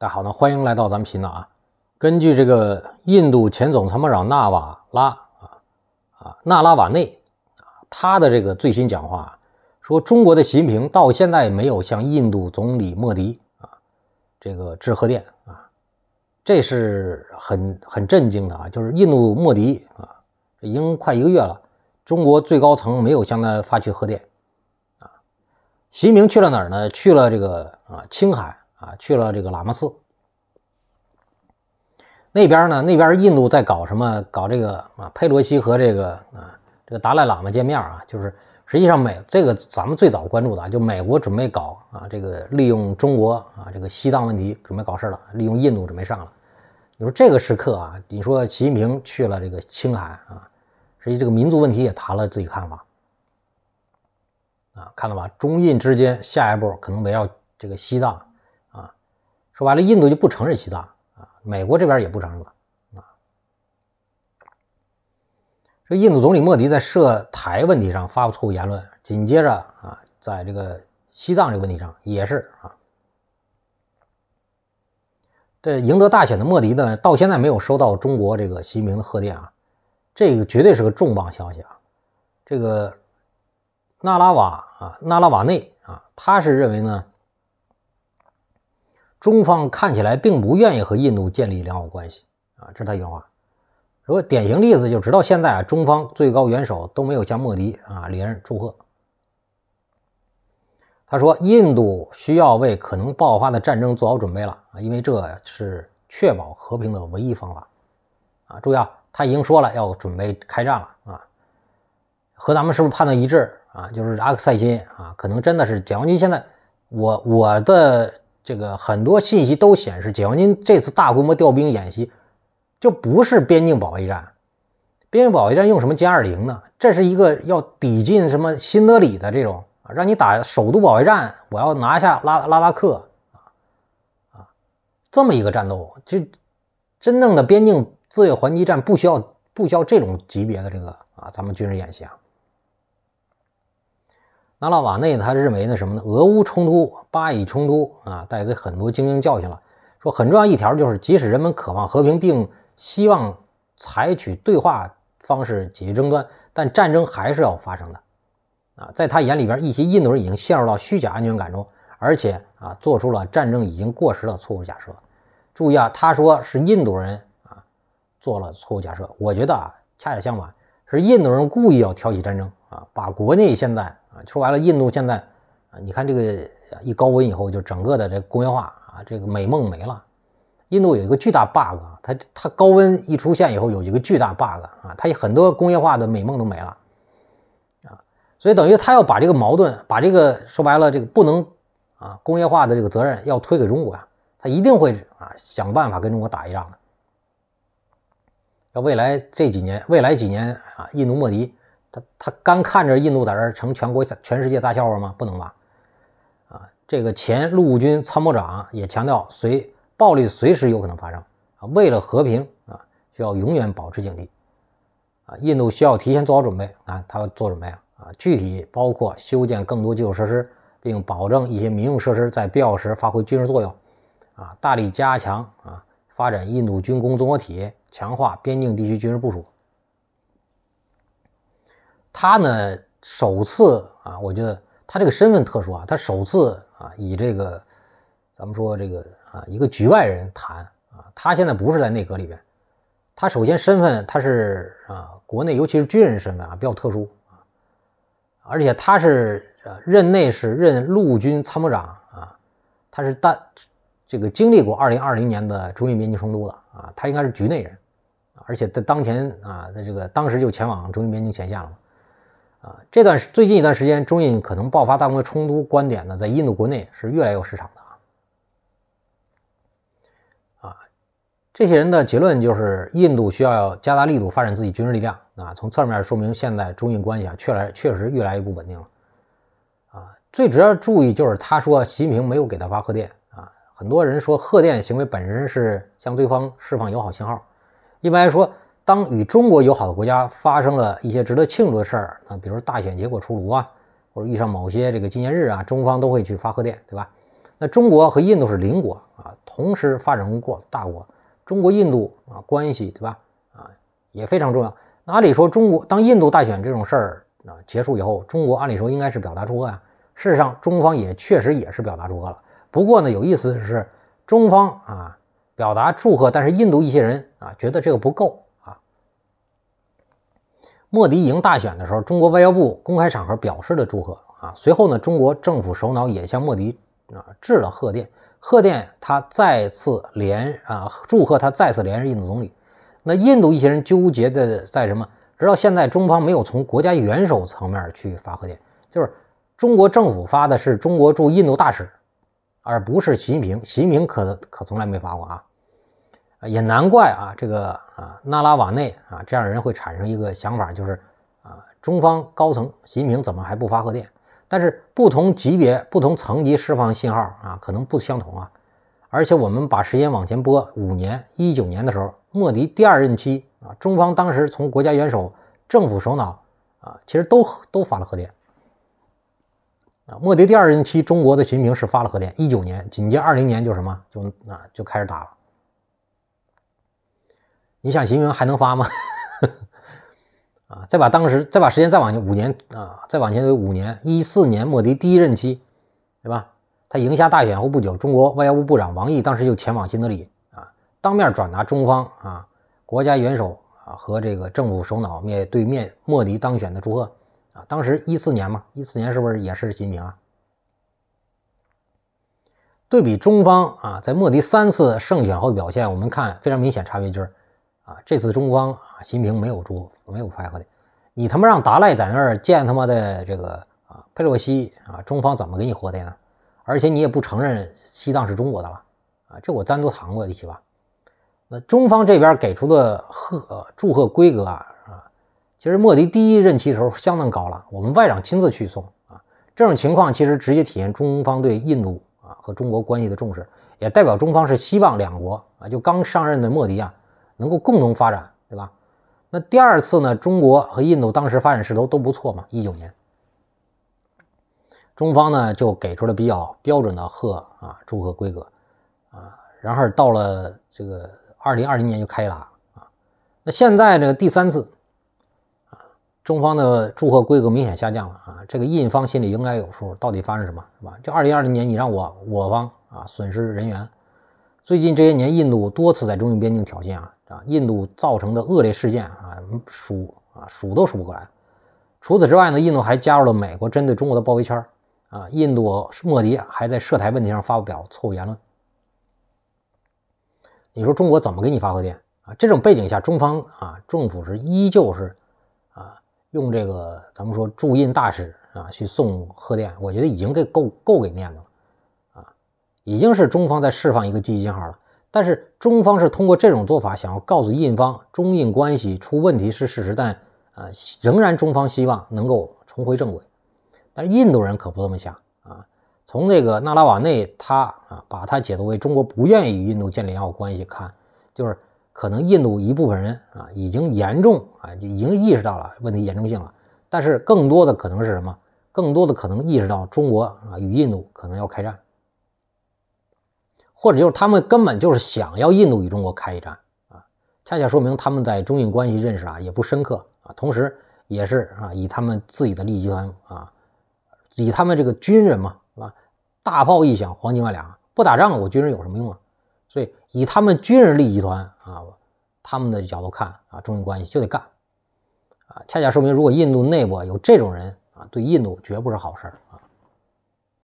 大家好，呢，欢迎来到咱们频道啊。根据这个印度前总参谋长纳瓦拉啊啊纳拉瓦内啊他的这个最新讲话说，中国的习近平到现在没有向印度总理莫迪啊这个致贺电啊，这是很很震惊的啊。就是印度莫迪啊已经快一个月了，中国最高层没有向他发去贺电啊。习近平去了哪儿呢？去了这个啊青海。啊，去了这个喇嘛寺。那边呢？那边印度在搞什么？搞这个啊？佩洛西和这个啊，这个达赖喇嘛见面啊，就是实际上美这个咱们最早关注的，啊，就美国准备搞啊，这个利用中国啊这个西藏问题准备搞事了，利用印度准备上了。你说这个时刻啊，你说习近平去了这个青海啊，实际这个民族问题也谈了自己看法啊，看到吧？中印之间下一步可能围绕这个西藏。说白了，印度就不承认西藏啊，美国这边也不承认了啊。这印度总理莫迪在涉台问题上发布错误言论，紧接着啊，在这个西藏这个问题上也是啊。这赢得大选的莫迪呢，到现在没有收到中国这个习近平的贺电啊，这个绝对是个重磅消息啊。这个纳拉瓦啊，纳拉瓦内啊，他是认为呢。中方看起来并不愿意和印度建立良好关系啊，这是他原话。说典型例子就直到现在啊，中方最高元首都没有向莫迪啊、连任祝贺。他说印度需要为可能爆发的战争做好准备了啊，因为这是确保和平的唯一方法啊。注意啊，他已经说了要准备开战了啊，和咱们是不是判断一致啊？就是阿克塞钦啊，可能真的是解放军现在我我的。这个很多信息都显示，解放军这次大规模调兵演习，就不是边境保卫战。边境保卫战用什么歼二零呢？这是一个要抵近什么新德里的这种，让你打首都保卫战。我要拿下拉拉拉克，啊，这么一个战斗，这真正的边境自卫还击战不需要不需要这种级别的这个啊，咱们军事演习啊。纳拉瓦内他认为，呢什么呢？俄乌冲突、巴以冲突啊，带给很多精英教训了。说很重要一条就是，即使人们渴望和平并希望采取对话方式解决争端，但战争还是要发生的。啊，在他眼里边，一些印度人已经陷入到虚假安全感中，而且啊，做出了战争已经过时的错误假设。注意啊，他说是印度人啊做了错误假设。我觉得啊，恰恰相反，是印度人故意要挑起战争啊，把国内现在。说白了，印度现在啊，你看这个一高温以后，就整个的这工业化啊，这个美梦没了。印度有一个巨大 bug，它它高温一出现以后，有一个巨大 bug 啊，它很多工业化的美梦都没了啊。所以等于他要把这个矛盾，把这个说白了，这个不能啊工业化的这个责任要推给中国呀，他一定会啊想办法跟中国打一仗的。要未来这几年，未来几年啊，印度莫迪。他他干看着印度在这儿成全国全世界大笑话吗？不能吧！啊，这个前陆军参谋长也强调，随暴力随时有可能发生啊，为了和平啊，需要永远保持警惕啊，印度需要提前做好准备啊，他做准备啊，具体包括修建更多基础设施，并保证一些民用设施在必要时发挥军事作用啊，大力加强啊，发展印度军工综合体，强化边境地区军事部署。他呢，首次啊，我觉得他这个身份特殊啊，他首次啊，以这个咱们说这个啊，一个局外人谈啊，他现在不是在内阁里边，他首先身份他是啊，国内尤其是军人身份啊，比较特殊啊，而且他是呃任内是任陆军参谋长啊，他是当这个经历过二零二零年的中印边境冲突的啊，他应该是局内人而且在当前啊，在这个当时就前往中印边境前线了嘛。啊，这段最近一段时间，中印可能爆发大规模冲突观点呢，在印度国内是越来越有市场的啊。啊，这些人的结论就是，印度需要加大力度发展自己军事力量啊。从侧面说明，现在中印关系啊，确来确实越来越不稳定了啊。最主要注意就是，他说习近平没有给他发贺电啊。很多人说贺电行为本身是向对方释放友好信号，一般来说。当与中国友好的国家发生了一些值得庆祝的事儿，啊，比如大选结果出炉啊，或者遇上某些这个纪念日啊，中方都会去发贺电，对吧？那中国和印度是邻国啊，同时发展中国大国，中国印度啊关系，对吧？啊，也非常重要。那按理说，中国当印度大选这种事儿啊结束以后，中国按理说应该是表达祝贺啊。事实上，中方也确实也是表达祝贺了。不过呢，有意思的是，中方啊表达祝贺，但是印度一些人啊觉得这个不够。莫迪赢大选的时候，中国外交部公开场合表示了祝贺啊。随后呢，中国政府首脑也向莫迪啊致了贺电。贺电他再次连啊祝贺他再次连任印度总理。那印度一些人纠结的在什么？直到现在，中方没有从国家元首层面去发贺电，就是中国政府发的是中国驻印度大使，而不是习近平。习近平可可从来没发过啊。也难怪啊，这个啊纳拉瓦内啊这样人会产生一个想法，就是啊中方高层习近平怎么还不发贺电？但是不同级别、不同层级释放信号啊，可能不相同啊。而且我们把时间往前拨五年，一九年的时候，莫迪第二任期啊，中方当时从国家元首、政府首脑啊，其实都都发了贺电啊。莫迪第二任期，中国的习近平是发了贺电。一九年，紧接二零年就什么就啊就开始打了。你想，习近平还能发吗？啊，再把当时，再把时间再往前五年啊，再往前有五年，一四年莫迪第一任期，对吧？他赢下大选后不久，中国外交部部长王毅当时就前往新德里啊，当面转达中方啊国家元首啊和这个政府首脑面对面莫迪当选的祝贺啊。当时一四年嘛，一四年是不是也是习近平啊？对比中方啊，在莫迪三次胜选后的表现，我们看非常明显差别就是。啊，这次中方啊，习近平没有住，没有配合的。你他妈让达赖在那儿见他妈的这个啊佩洛西啊，中方怎么给你活的呢？而且你也不承认西藏是中国的了啊！这我单独谈过一起吧。那中方这边给出的贺祝贺规格啊，啊，其实莫迪第一任期的时候相当高了，我们外长亲自去送啊。这种情况其实直接体现中方对印度啊和中国关系的重视，也代表中方是希望两国啊就刚上任的莫迪啊。能够共同发展，对吧？那第二次呢？中国和印度当时发展势头都不错嘛。一九年，中方呢就给出了比较标准的贺啊祝贺规格啊，然后到了这个二零二零年就开打啊。那现在呢第三次啊，中方的祝贺规格明显下降了啊。这个印方心里应该有数，到底发生什么，是吧？这二零二零年你让我我方啊损失人员，最近这些年印度多次在中印边境挑衅啊。啊，印度造成的恶劣事件啊，数啊数都数不过来。除此之外呢，印度还加入了美国针对中国的包围圈啊。印度莫迪还在涉台问题上发表错误言论。你说中国怎么给你发贺电啊？这种背景下，中方啊政府是依旧是啊用这个咱们说驻印大使啊去送贺电，我觉得已经给够够给面子了啊，已经是中方在释放一个积极信号了。但是中方是通过这种做法，想要告诉印方，中印关系出问题是事实，但呃，仍然中方希望能够重回正轨。但是印度人可不这么想啊！从那个纳拉瓦内他啊，把他解读为中国不愿意与印度建立良好关系看，就是可能印度一部分人啊，已经严重啊，已经意识到了问题严重性了。但是更多的可能是什么？更多的可能意识到中国啊与印度可能要开战。或者就是他们根本就是想要印度与中国开一战啊，恰恰说明他们在中印关系认识啊也不深刻啊，同时也是啊以他们自己的利益集团啊，以他们这个军人嘛是吧？大炮一响，黄金万两，不打仗我军人有什么用啊？所以以他们军人利益集团啊，他们的角度看啊，中印关系就得干啊，恰恰说明如果印度内部有这种人啊，对印度绝不是好事儿。